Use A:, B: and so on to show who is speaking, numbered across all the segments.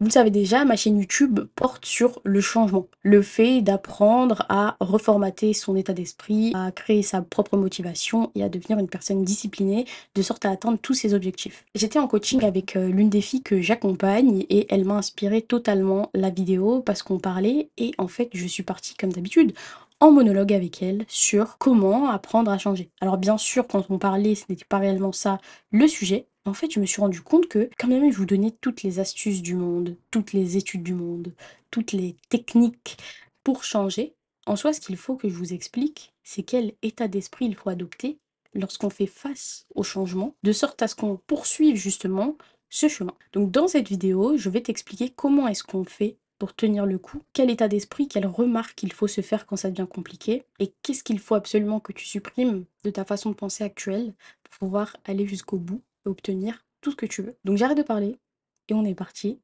A: Vous le savez déjà, ma chaîne YouTube porte sur le changement, le fait d'apprendre à reformater son état d'esprit, à créer sa propre motivation et à devenir une personne disciplinée de sorte à atteindre tous ses objectifs. J'étais en coaching avec euh, l'une des filles que j'accompagne et elle m'a inspiré totalement la vidéo parce qu'on parlait et en fait je suis partie comme d'habitude en monologue avec elle sur comment apprendre à changer. Alors bien sûr, quand on parlait, ce n'était pas réellement ça le sujet, en fait, je me suis rendu compte que quand même, je vous donnais toutes les astuces du monde, toutes les études du monde, toutes les techniques pour changer. En soi, ce qu'il faut que je vous explique, c'est quel état d'esprit il faut adopter lorsqu'on fait face au changement, de sorte à ce qu'on poursuive justement ce chemin. Donc dans cette vidéo, je vais t'expliquer comment est-ce qu'on fait pour tenir le coup, quel état d'esprit, quelle remarque il faut se faire quand ça devient compliqué, et qu'est-ce qu'il faut absolument que tu supprimes de ta façon de penser actuelle pour pouvoir aller jusqu'au bout obtenir tout ce que tu veux. Donc j'arrête de parler et on est parti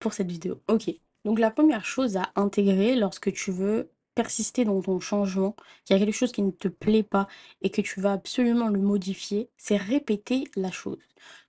A: pour cette vidéo. Ok, donc la première chose à intégrer lorsque tu veux persister dans ton changement, qu'il y a quelque chose qui ne te plaît pas et que tu vas absolument le modifier, c'est répéter la chose.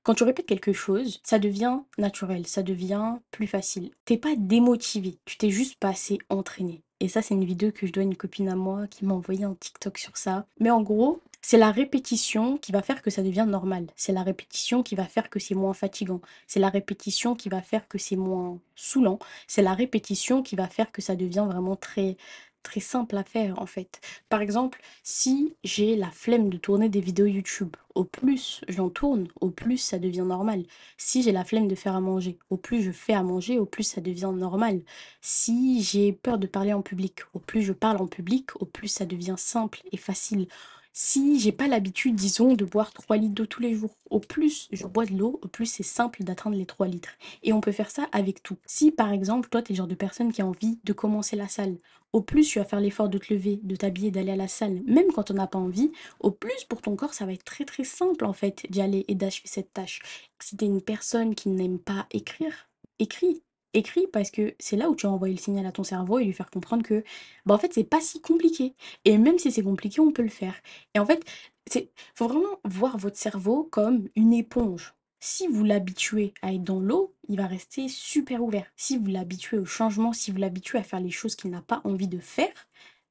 A: Quand tu répètes quelque chose, ça devient naturel, ça devient plus facile. T'es pas démotivé, tu t'es juste pas assez entraîné. Et ça, c'est une vidéo que je dois à une copine à moi qui m'a envoyé un TikTok sur ça. Mais en gros, c'est la répétition qui va faire que ça devient normal. C'est la répétition qui va faire que c'est moins fatigant. C'est la répétition qui va faire que c'est moins saoulant. C'est la répétition qui va faire que ça devient vraiment très très simple à faire en fait. Par exemple, si j'ai la flemme de tourner des vidéos YouTube, au plus j'en tourne, au plus ça devient normal. Si j'ai la flemme de faire à manger, au plus je fais à manger, au plus ça devient normal. Si j'ai peur de parler en public, au plus je parle en public, au plus ça devient simple et facile si j'ai pas l'habitude, disons, de boire 3 litres d'eau tous les jours, au plus je bois de l'eau, au plus c'est simple d'atteindre les 3 litres. Et on peut faire ça avec tout. Si par exemple, toi, tu es le genre de personne qui a envie de commencer la salle, au plus tu vas faire l'effort de te lever, de t'habiller, d'aller à la salle, même quand on n'a pas envie, au plus pour ton corps, ça va être très très simple en fait d'y aller et d'achever cette tâche. Si tu une personne qui n'aime pas écrire, écris écrit parce que c'est là où tu as envoyé le signal à ton cerveau et lui faire comprendre que bah en fait c'est pas si compliqué et même si c'est compliqué on peut le faire et en fait c'est faut vraiment voir votre cerveau comme une éponge si vous l'habituez à être dans l'eau, il va rester super ouvert. Si vous l'habituez au changement, si vous l'habituez à faire les choses qu'il n'a pas envie de faire,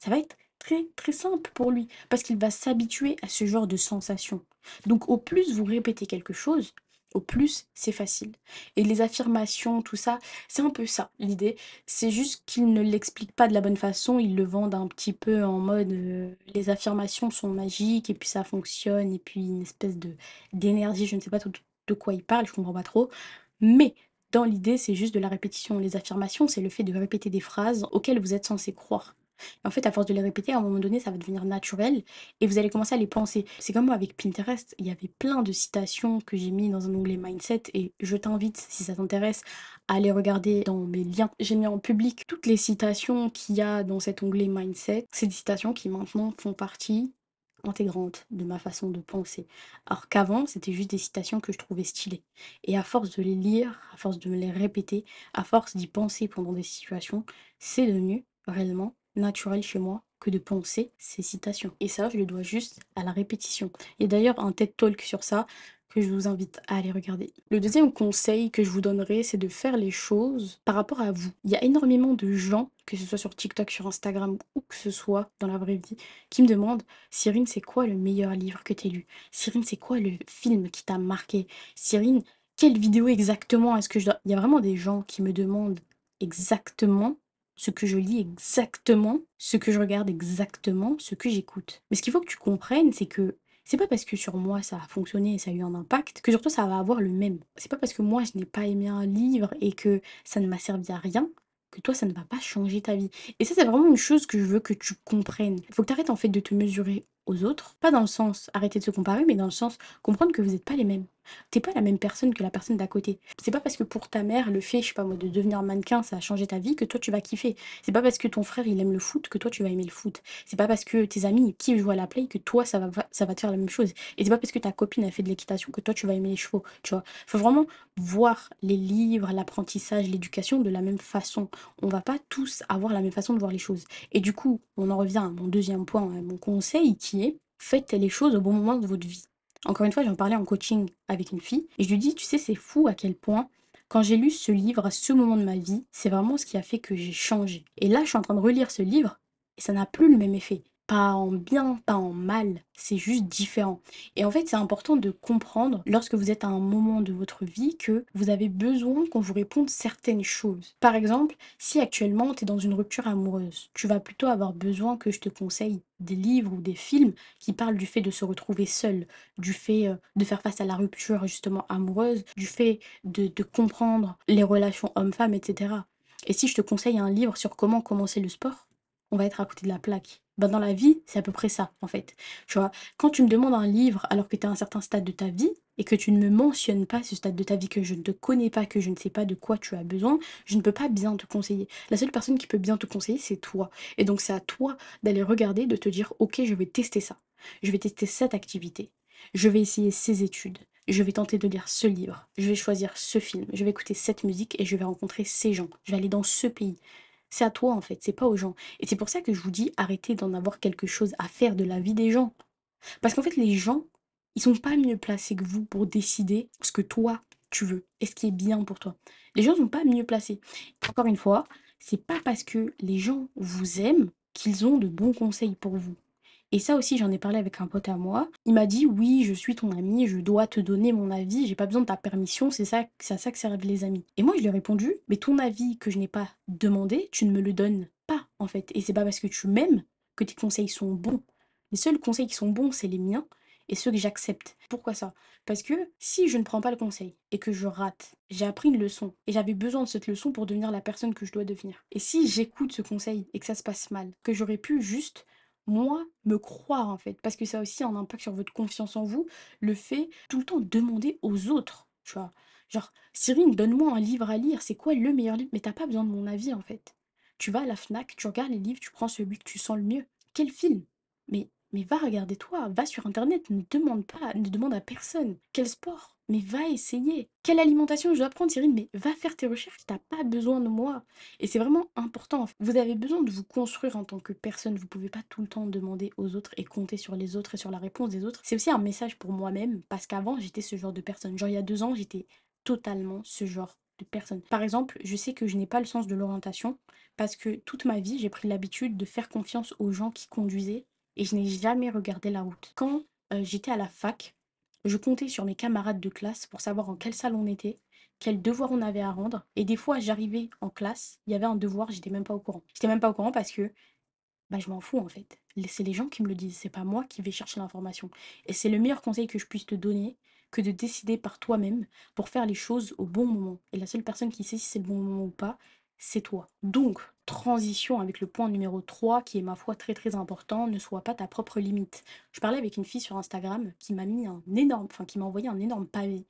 A: ça va être très très simple pour lui parce qu'il va s'habituer à ce genre de sensation. Donc au plus vous répétez quelque chose, au plus, c'est facile. Et les affirmations, tout ça, c'est un peu ça l'idée. C'est juste qu'ils ne l'expliquent pas de la bonne façon, ils le vendent un petit peu en mode euh, les affirmations sont magiques et puis ça fonctionne et puis une espèce de d'énergie, je ne sais pas de quoi ils parlent, je comprends pas trop. Mais dans l'idée, c'est juste de la répétition. Les affirmations, c'est le fait de répéter des phrases auxquelles vous êtes censé croire en fait, à force de les répéter, à un moment donné, ça va devenir naturel et vous allez commencer à les penser. C'est comme avec Pinterest, il y avait plein de citations que j'ai mis dans un onglet mindset et je t'invite, si ça t'intéresse, à aller regarder dans mes liens. J'ai mis en public toutes les citations qu'il y a dans cet onglet mindset. ces citations qui maintenant font partie intégrante de ma façon de penser. Alors qu'avant, c'était juste des citations que je trouvais stylées. Et à force de les lire, à force de me les répéter, à force d'y penser pendant des situations, c'est devenu réellement naturel chez moi que de penser ces citations. Et ça, je le dois juste à la répétition. Et d'ailleurs, un TED Talk sur ça que je vous invite à aller regarder. Le deuxième conseil que je vous donnerai, c'est de faire les choses par rapport à vous. Il y a énormément de gens, que ce soit sur TikTok, sur Instagram ou que ce soit dans la vraie vie, qui me demandent Cyrine, c'est quoi le meilleur livre que tu as lu Cyrine, c'est quoi le film qui t'a marqué Cyrine, quelle vidéo exactement est-ce que je dois. Il y a vraiment des gens qui me demandent exactement ce que je lis exactement, ce que je regarde exactement, ce que j'écoute. Mais ce qu'il faut que tu comprennes, c'est que c'est pas parce que sur moi ça a fonctionné et ça a eu un impact que sur toi ça va avoir le même. C'est pas parce que moi je n'ai pas aimé un livre et que ça ne m'a servi à rien que toi, ça ne va pas changer ta vie. Et ça, c'est vraiment une chose que je veux que tu comprennes. Il faut que tu arrêtes en fait de te mesurer autres, pas dans le sens arrêter de se comparer, mais dans le sens comprendre que vous n'êtes pas les mêmes. T'es pas la même personne que la personne d'à côté. C'est pas parce que pour ta mère, le fait, je sais pas moi, de devenir mannequin, ça a changé ta vie que toi tu vas kiffer. C'est pas parce que ton frère il aime le foot que toi tu vas aimer le foot. C'est pas parce que tes amis qui jouent à la play que toi ça va, ça va te faire la même chose. Et c'est pas parce que ta copine a fait de l'équitation que toi tu vas aimer les chevaux. Tu vois, faut vraiment voir les livres, l'apprentissage, l'éducation de la même façon. On va pas tous avoir la même façon de voir les choses. Et du coup, on en revient à mon deuxième point, mon conseil qui faites les choses au bon moment de votre vie. Encore une fois, j'en parlais en coaching avec une fille et je lui dis, tu sais, c'est fou à quel point quand j'ai lu ce livre à ce moment de ma vie, c'est vraiment ce qui a fait que j'ai changé. Et là, je suis en train de relire ce livre et ça n'a plus le même effet pas en bien, pas en mal, c'est juste différent. Et en fait, c'est important de comprendre lorsque vous êtes à un moment de votre vie que vous avez besoin qu'on vous réponde certaines choses. Par exemple, si actuellement tu es dans une rupture amoureuse, tu vas plutôt avoir besoin que je te conseille des livres ou des films qui parlent du fait de se retrouver seul, du fait euh, de faire face à la rupture justement amoureuse, du fait de, comprendre les relations hommes-femmes, etc. Et si je te conseille un livre sur comment commencer le sport, on va être à côté de la plaque. Ben, dans la vie, c'est à peu près ça, en fait. Tu vois, quand tu me demandes un livre alors que tu es à un certain stade de ta vie et que tu ne me mentionnes pas ce stade de ta vie, que je ne te connais pas, que je ne sais pas de quoi tu as besoin, je ne peux pas bien te conseiller. La seule personne qui peut bien te conseiller, c'est toi. Et donc, c'est à toi d'aller regarder, de te dire, OK, je vais tester ça. Je vais tester cette activité. Je vais essayer ces études je vais tenter de lire ce livre, je vais choisir ce film, je vais écouter cette musique et je vais rencontrer ces gens, je vais aller dans ce pays, c'est à toi en fait, c'est pas aux gens. Et c'est pour ça que je vous dis arrêtez d'en avoir quelque chose à faire de la vie des gens. Parce qu'en fait, les gens, ils sont pas mieux placés que vous pour décider ce que toi tu veux et ce qui est bien pour toi. Les gens sont pas mieux placés. Encore une fois, c'est pas parce que les gens vous aiment qu'ils ont de bons conseils pour vous. Et ça aussi, j'en ai parlé avec un pote à moi. Il m'a dit Oui, je suis ton ami, je dois te donner mon avis, j'ai pas besoin de ta permission, c'est ça, à ça que servent les amis. Et moi, je lui ai répondu Mais ton avis que je n'ai pas demandé, tu ne me le donnes pas, en fait. Et c'est pas parce que tu m'aimes que tes conseils sont bons. Les seuls conseils qui sont bons, c'est les miens et ceux que j'accepte. Pourquoi ça Parce que si je ne prends pas le conseil et que je rate, j'ai appris une leçon et j'avais besoin de cette leçon pour devenir la personne que je dois devenir. Et si j'écoute ce conseil et que ça se passe mal, que j'aurais pu juste moi, me croire en fait. Parce que ça a aussi un impact sur votre confiance en vous, le fait tout le temps demander aux autres, tu vois. Genre, Cyril, donne-moi un livre à lire, c'est quoi le meilleur livre Mais t'as pas besoin de mon avis en fait. Tu vas à la FNAC, tu regardes les livres, tu prends celui que tu sens le mieux. Quel film Mais mais va regarder toi, va sur internet, ne demande pas, ne demande à personne. Quel sport mais va essayer. Quelle alimentation je dois prendre, Cyril Mais va faire tes recherches, t'as pas besoin de moi. Et c'est vraiment important. Vous avez besoin de vous construire en tant que personne. Vous pouvez pas tout le temps demander aux autres et compter sur les autres et sur la réponse des autres. C'est aussi un message pour moi-même, parce qu'avant, j'étais ce genre de personne. Genre, il y a deux ans, j'étais totalement ce genre de personne. Par exemple, je sais que je n'ai pas le sens de l'orientation, parce que toute ma vie, j'ai pris l'habitude de faire confiance aux gens qui conduisaient, et je n'ai jamais regardé la route. Quand euh, j'étais à la fac, je comptais sur mes camarades de classe pour savoir en quelle salle on était, quel devoir on avait à rendre. Et des fois, j'arrivais en classe, il y avait un devoir, j'étais même pas au courant. J'étais même pas au courant parce que bah, je m'en fous en fait. C'est les gens qui me le disent, c'est pas moi qui vais chercher l'information. Et c'est le meilleur conseil que je puisse te donner que de décider par toi-même pour faire les choses au bon moment. Et la seule personne qui sait si c'est le bon moment ou pas, c'est toi. Donc, transition avec le point numéro 3 qui est ma foi très très important, ne sois pas ta propre limite. Je parlais avec une fille sur Instagram qui m'a mis un énorme, enfin qui m'a envoyé un énorme pavé.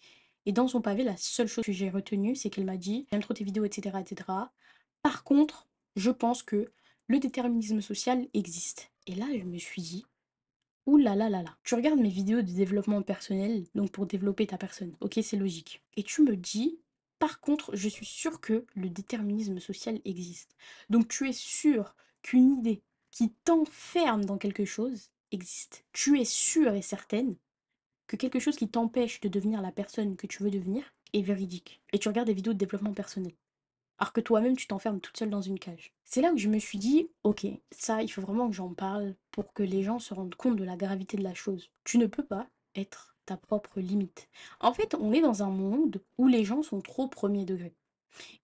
A: Et dans son pavé, la seule chose que j'ai retenue, c'est qu'elle m'a dit j'aime trop tes vidéos, etc., etc. Par contre, je pense que le déterminisme social existe. Et là, je me suis dit Ouh là là là là. Tu regardes mes vidéos de développement personnel, donc pour développer ta personne. Ok, c'est logique. Et tu me dis par contre, je suis sûre que le déterminisme social existe. Donc tu es sûre qu'une idée qui t'enferme dans quelque chose existe. Tu es sûre et certaine que quelque chose qui t'empêche de devenir la personne que tu veux devenir est véridique. Et tu regardes des vidéos de développement personnel. Alors que toi-même, tu t'enfermes toute seule dans une cage. C'est là où je me suis dit, ok, ça, il faut vraiment que j'en parle pour que les gens se rendent compte de la gravité de la chose. Tu ne peux pas être propre limite. En fait, on est dans un monde où les gens sont trop premier degré.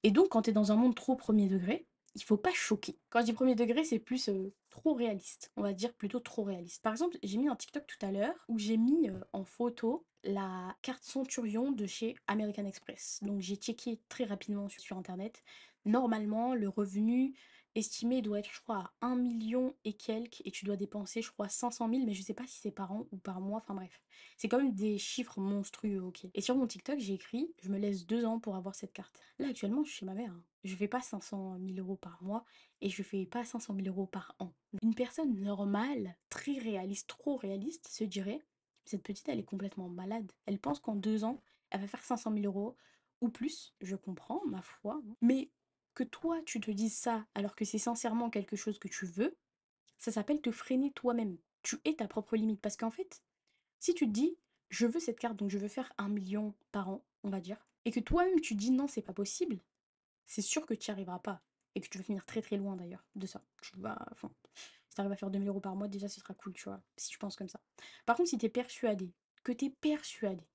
A: Et donc, quand tu es dans un monde trop premier degré, il faut pas choquer. Quand je dis premier degré, c'est plus euh, trop réaliste. On va dire plutôt trop réaliste. Par exemple, j'ai mis un TikTok tout à l'heure où j'ai mis euh, en photo la carte Centurion de chez American Express. Donc j'ai checké très rapidement sur internet. Normalement, le revenu estimé, doit être, je crois, à 1 million et quelques, et tu dois dépenser, je crois, 500 000, mais je sais pas si c'est par an ou par mois, enfin bref. C'est quand même des chiffres monstrueux, ok. Et sur mon TikTok, j'ai écrit, je me laisse deux ans pour avoir cette carte. Là, actuellement, je suis ma mère. Hein. Je fais pas 500 000 euros par mois et je fais pas 500 000 euros par an. Une personne normale, très réaliste, trop réaliste, se dirait, cette petite, elle est complètement malade. Elle pense qu'en deux ans, elle va faire 500 000 euros ou plus, je comprends, ma foi. Hein. Mais que toi tu te dises ça alors que c'est sincèrement quelque chose que tu veux, ça s'appelle te freiner toi-même. Tu es ta propre limite. Parce qu'en fait, si tu te dis, je veux cette carte, donc je veux faire un million par an, on va dire, et que toi-même tu dis non, c'est pas possible, c'est sûr que tu n'y arriveras pas. Et que tu vas finir très très loin d'ailleurs de ça. Tu vas. Enfin, si arrives à faire 2000 euros par mois, déjà ce sera cool, tu vois, si tu penses comme ça. Par contre, si tu es persuadé, que tu es persuadé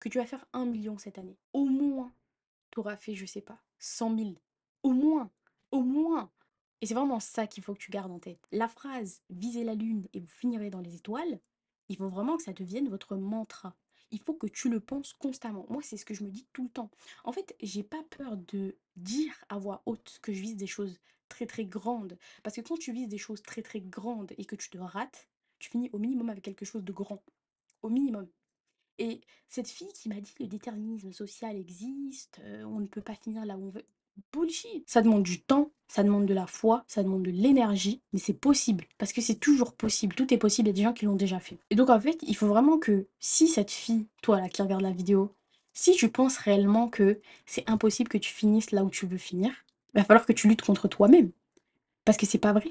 A: que tu vas faire un million cette année, au moins tu t'auras fait, je sais pas, 100 000, au moins, au moins. Et c'est vraiment ça qu'il faut que tu gardes en tête. La phrase visez la lune et vous finirez dans les étoiles, il faut vraiment que ça devienne votre mantra. Il faut que tu le penses constamment. Moi, c'est ce que je me dis tout le temps. En fait, j'ai pas peur de dire à voix haute que je vise des choses très très grandes. Parce que quand tu vises des choses très très grandes et que tu te rates, tu finis au minimum avec quelque chose de grand. Au minimum. Et cette fille qui m'a dit que le déterminisme social existe, euh, on ne peut pas finir là où on veut, Bullshit. Ça demande du temps, ça demande de la foi, ça demande de l'énergie, mais c'est possible. Parce que c'est toujours possible. Tout est possible. Il y a des gens qui l'ont déjà fait. Et donc, en fait, il faut vraiment que si cette fille, toi là qui regarde la vidéo, si tu penses réellement que c'est impossible que tu finisses là où tu veux finir, il va falloir que tu luttes contre toi-même. Parce que c'est pas vrai.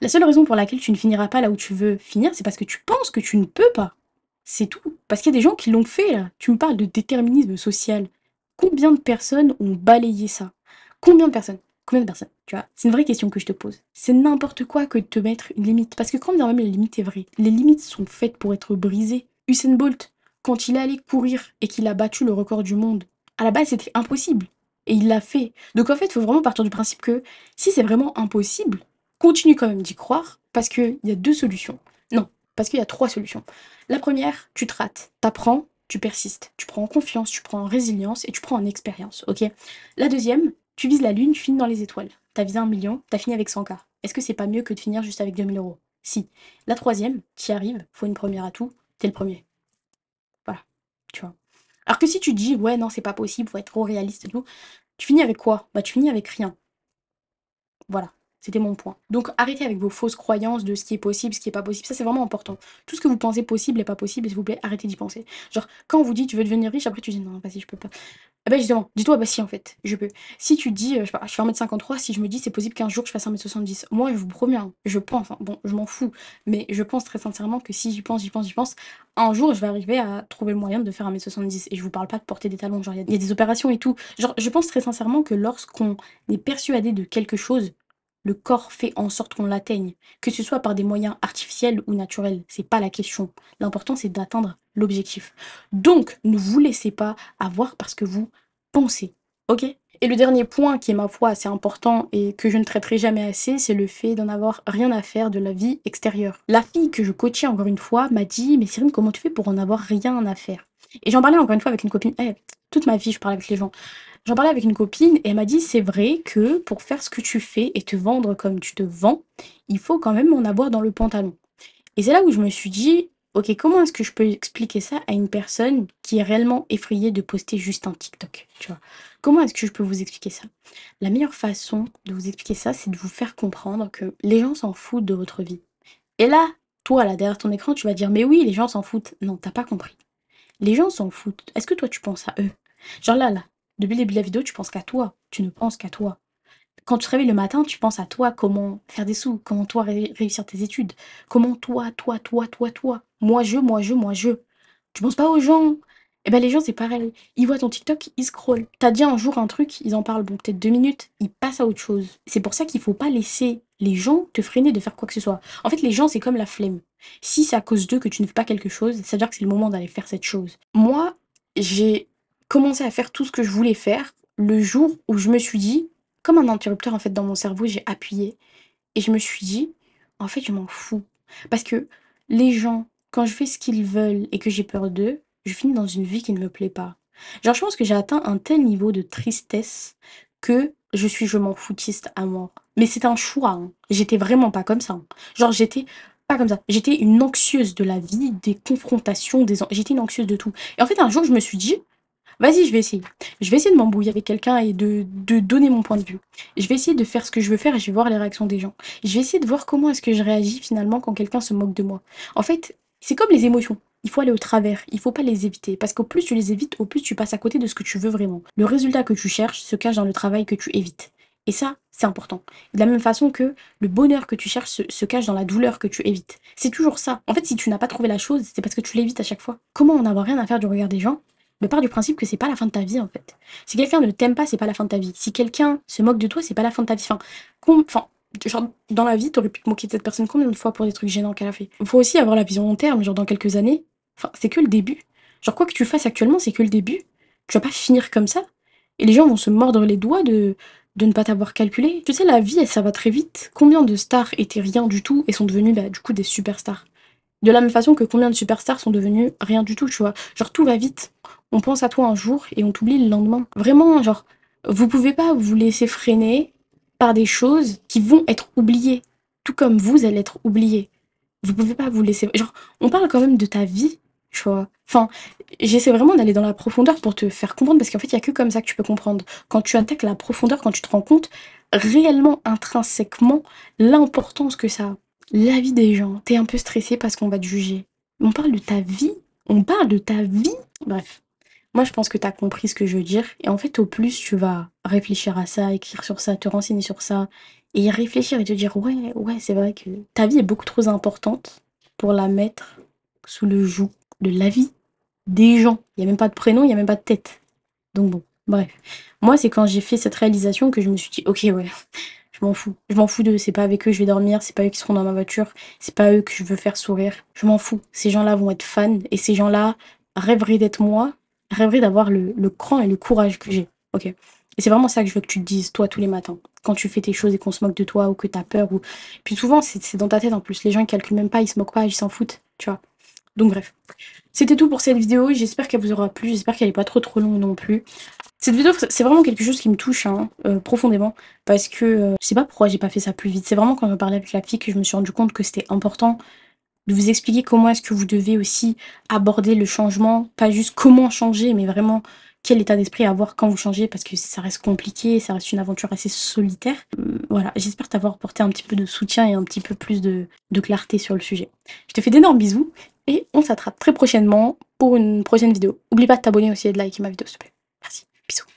A: La seule raison pour laquelle tu ne finiras pas là où tu veux finir, c'est parce que tu penses que tu ne peux pas. C'est tout. Parce qu'il y a des gens qui l'ont fait Tu me parles de déterminisme social. Combien de personnes ont balayé ça Combien de personnes Combien de personnes Tu vois, c'est une vraie question que je te pose. C'est n'importe quoi que de te mettre une limite. Parce que quand bien même la limite est vraie, les limites sont faites pour être brisées. Usain Bolt, quand il est allé courir et qu'il a battu le record du monde, à la base c'était impossible. Et il l'a fait. Donc en fait, il faut vraiment partir du principe que si c'est vraiment impossible, continue quand même d'y croire parce qu'il y a deux solutions. Non, parce qu'il y a trois solutions. La première, tu te rates, t'apprends, tu persistes, tu prends en confiance, tu prends en résilience et tu prends en expérience, ok La deuxième, tu vises la lune, tu finis dans les étoiles. T'as visé un million, t'as fini avec 100K. Est-ce que c'est pas mieux que de finir juste avec 2000 euros Si. La troisième, t'y arrives, faut une première à tout, t'es le premier. Voilà. Tu vois. Alors que si tu te dis, ouais, non, c'est pas possible, faut être trop réaliste et tout, tu finis avec quoi Bah, tu finis avec rien. Voilà. C'était mon point. Donc arrêtez avec vos fausses croyances de ce qui est possible, ce qui est pas possible. Ça c'est vraiment important. Tout ce que vous pensez possible et pas possible, s'il vous plaît, arrêtez d'y penser. Genre quand on vous dit tu veux devenir riche, après tu dis non, vas-y, je peux pas. Ah bah justement, dis-toi, bah si en fait, je peux. Si tu dis, euh, je, sais pas, je fais 1m53, si je me dis c'est possible qu'un jour je fasse 1m70, moi je vous promets, hein, je pense, hein, bon je m'en fous, mais je pense très sincèrement que si j'y pense, j'y pense, j'y pense, un jour je vais arriver à trouver le moyen de faire 1m70. Et je vous parle pas de porter des talons, genre il y, a des opérations et tout. Genre je pense très sincèrement que lorsqu'on est persuadé de quelque chose, le corps fait en sorte qu'on l'atteigne, que ce soit par des moyens artificiels ou naturels, c'est pas la question. L'important c'est d'atteindre l'objectif. Donc ne vous laissez pas avoir parce que vous pensez, ok Et le dernier point qui est ma foi assez important et que je ne traiterai jamais assez, c'est le fait d'en avoir rien à faire de la vie extérieure. La fille que je coachais encore une fois m'a dit mais Cyrine comment tu fais pour en avoir rien à faire et j'en parlais encore une fois avec une copine. Eh, toute ma vie, je parlais avec les gens. J'en parlais avec une copine et elle m'a dit c'est vrai que pour faire ce que tu fais et te vendre comme tu te vends, il faut quand même en avoir dans le pantalon. Et c'est là où je me suis dit ok, comment est-ce que je peux expliquer ça à une personne qui est réellement effrayée de poster juste un TikTok tu vois Comment est-ce que je peux vous expliquer ça La meilleure façon de vous expliquer ça, c'est de vous faire comprendre que les gens s'en foutent de votre vie. Et là, toi, là, derrière ton écran, tu vas dire, mais oui, les gens s'en foutent. Non, t'as pas compris. Les gens s'en foutent. Est-ce que toi, tu penses à eux Genre là, là, depuis le début de la vidéo, tu penses qu'à toi. Tu ne penses qu'à toi. Quand tu te réveilles le matin, tu penses à toi, comment faire des sous, comment toi réussir tes études, comment toi, toi, toi, toi, toi, moi, je, moi, je, moi, je. Tu penses pas aux gens. Eh ben les gens, c'est pareil. Ils voient ton TikTok, ils scrollent. T'as dit un jour un truc, ils en parlent bon, peut-être deux minutes, ils passent à autre chose. C'est pour ça qu'il faut pas laisser les gens te freinaient de faire quoi que ce soit. En fait, les gens, c'est comme la flemme. Si c'est à cause d'eux que tu ne fais pas quelque chose, ça veut dire que c'est le moment d'aller faire cette chose. Moi, j'ai commencé à faire tout ce que je voulais faire le jour où je me suis dit, comme un interrupteur en fait dans mon cerveau, j'ai appuyé et je me suis dit, en fait, je m'en fous. Parce que les gens, quand je fais ce qu'ils veulent et que j'ai peur d'eux, je finis dans une vie qui ne me plaît pas. Genre, je pense que j'ai atteint un tel niveau de tristesse que je suis je m'en foutiste à mort. Mais c'est un choix. Hein. J'étais vraiment pas comme ça. Hein. Genre, j'étais pas comme ça. J'étais une anxieuse de la vie, des confrontations, des... j'étais une anxieuse de tout. Et en fait, un jour, je me suis dit, vas-y, je vais essayer. Je vais essayer de m'embrouiller avec quelqu'un et de donner mon point de vue. Je vais essayer de faire ce que je veux faire et je vais voir les réactions des gens. Je vais essayer de voir comment est-ce que je réagis finalement quand quelqu'un se moque de moi. En fait, c'est comme les émotions il faut aller au travers, il faut pas les éviter. Parce qu'au plus tu les évites, au plus tu passes à côté de ce que tu veux vraiment. Le résultat que tu cherches se cache dans le travail que tu évites. Et ça, c'est important. De la même façon que le bonheur que tu cherches se, cache dans la douleur que tu évites. C'est toujours ça. En fait, si tu n'as pas trouvé la chose, c'est parce que tu l'évites à chaque fois. Comment en avoir rien à faire du regard des gens mais part du principe que c'est pas la fin de ta vie en fait. Si quelqu'un ne t'aime pas, c'est pas la fin de ta vie. Si quelqu'un se moque de toi, c'est pas la fin de ta vie. Enfin, genre dans la vie, t'aurais pu te moquer de cette personne combien de fois pour des trucs gênants qu'elle a fait. Il Faut aussi avoir la vision long terme, genre dans quelques années, Enfin, c'est que le début. Genre, quoi que tu fasses actuellement, c'est que le début. Tu vas pas finir comme ça. Et les gens vont se mordre les doigts de, de ne pas t'avoir calculé. Tu sais, la vie, elle, ça va très vite. Combien de stars étaient rien du tout et sont devenus bah, du coup, des superstars De la même façon que combien de superstars sont devenus rien du tout, tu vois. Genre, tout va vite. On pense à toi un jour et on t'oublie le lendemain. Vraiment, genre, vous pouvez pas vous laisser freiner par des choses qui vont être oubliées. Tout comme vous allez être oublié. Vous pouvez pas vous laisser. Genre, on parle quand même de ta vie. Enfin, j'essaie vraiment d'aller dans la profondeur pour te faire comprendre, parce qu'en fait, il n'y a que comme ça que tu peux comprendre. Quand tu attaques la profondeur, quand tu te rends compte réellement, intrinsèquement, l'importance que ça a. La vie des gens, t'es un peu stressé parce qu'on va te juger. On parle de ta vie, on parle de ta vie. Bref, moi je pense que t'as compris ce que je veux dire. Et en fait, au plus, tu vas réfléchir à ça, écrire sur ça, te renseigner sur ça, et réfléchir et te dire, ouais, ouais, c'est vrai que ta vie est beaucoup trop importante pour la mettre sous le joug de la vie des gens. Il n'y a même pas de prénom, il n'y a même pas de tête. Donc bon, bref. Moi, c'est quand j'ai fait cette réalisation que je me suis dit, ok, ouais, je m'en fous. Je m'en fous de C'est pas avec eux que je vais dormir. C'est pas eux qui seront dans ma voiture. C'est pas eux que je veux faire sourire. Je m'en fous. Ces gens-là vont être fans et ces gens-là rêveraient d'être moi, rêveraient d'avoir le, cran et le courage que j'ai. Ok. Et c'est vraiment ça que je veux que tu te dises, toi, tous les matins. Quand tu fais tes choses et qu'on se moque de toi ou que tu as peur ou. Puis souvent, c'est dans ta tête en plus. Les gens, calculent même pas, ils se moquent pas, ils s'en foutent. Tu vois. Donc bref, c'était tout pour cette vidéo. J'espère qu'elle vous aura plu. J'espère qu'elle n'est pas trop trop longue non plus. Cette vidéo, c'est vraiment quelque chose qui me touche hein, euh, profondément parce que euh, je sais pas pourquoi j'ai pas fait ça plus vite. C'est vraiment quand je parlais avec la fille que je me suis rendu compte que c'était important de vous expliquer comment est-ce que vous devez aussi aborder le changement, pas juste comment changer, mais vraiment quel état d'esprit avoir quand vous changez parce que ça reste compliqué, ça reste une aventure assez solitaire. Euh, voilà, j'espère t'avoir apporté un petit peu de soutien et un petit peu plus de clarté sur le sujet. Je te fais d'énormes bisous et on s'attrape très prochainement pour une prochaine vidéo. Oublie pas de t'abonner aussi et de liker ma vidéo s'il te plaît. Merci, bisous.